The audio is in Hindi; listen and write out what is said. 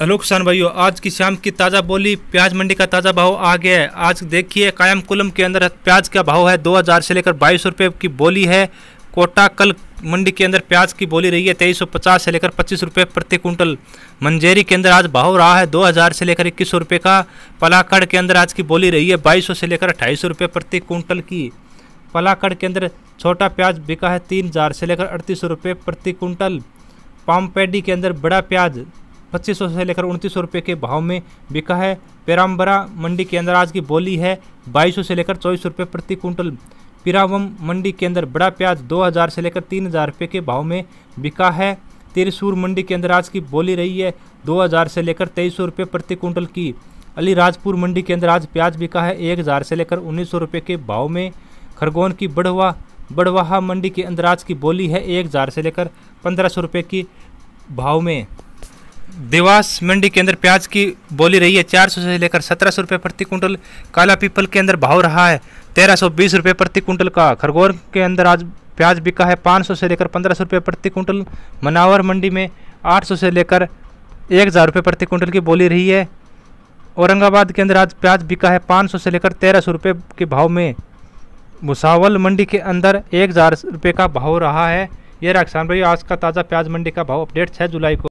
हेलो किसान भाइयों आज की शाम की ताज़ा बोली प्याज मंडी का ताज़ा भाव आ गया है आज देखिए कायम कुलम के अंदर प्याज का भाव है 2000 से लेकर बाईस रुपये की बोली है कोटा कल मंडी के अंदर प्याज की बोली रही है तेईस से लेकर पच्चीस रुपये प्रति कुंटल मंजेरी के अंदर आज भाव रहा है 2000 से लेकर इक्कीस रुपये का पलाकड़ के अंदर आज की बोली रही है बाईस से लेकर अट्ठाईस रुपये प्रति कुंटल की पलाकड़ के अंदर छोटा प्याज बिका है तीन से लेकर अड़तीस रुपये प्रति कुंटल पामपेडी के अंदर बड़ा प्याज पच्चीस से लेकर उनतीस सौ के भाव में बिका है पेराम्बरा मंडी के अंदर आज की बोली है बाईस से लेकर चौबीस रुपये प्रति कुंटल पिरावम मंडी के अंदर बड़ा प्याज 2000 से लेकर 3000 रुपये के भाव में बिका है तिरसूर मंडी के अंदर आज की बोली रही है 2000 से लेकर तेईस सौ रुपये प्रति कुंटल की अलीराजपुर मंडी के अंदर आज प्याज बिका है 1000 से लेकर उन्नीस सौ रुपये के भाव में खरगोन की बढ़वा बड़वाहा मंडी के अंदर आज की बोली है 1000 से लेकर पंद्रह सौ रुपये की भाव में देवास मंडी के अंदर प्याज की बोली रही है चार सौ से लेकर सत्रह सौ रुपये प्रति कुंटल काला पीपल के अंदर भाव रहा है तेरह सौ बीस रुपये प्रति कुंटल का खरगोन के अंदर आज प्याज बिका है पाँच सौ से लेकर पंद्रह सौ रुपये प्रति कुंटल मनावर मंडी में आठ सौ से लेकर एक हज़ार रुपये प्रति कुंटल की बोली रही है औरंगाबाद के अंदर आज प्याज बिका है पाँच सौ से लेकर तेरह सौ रुपये के भाव में भुसावल मंडी के अंदर एक हज़ार रुपये का भाव रहा है ये रहा किसान भाई आज का ताज़ा प्याज मंडी का भाव अपडेट छः जुलाई को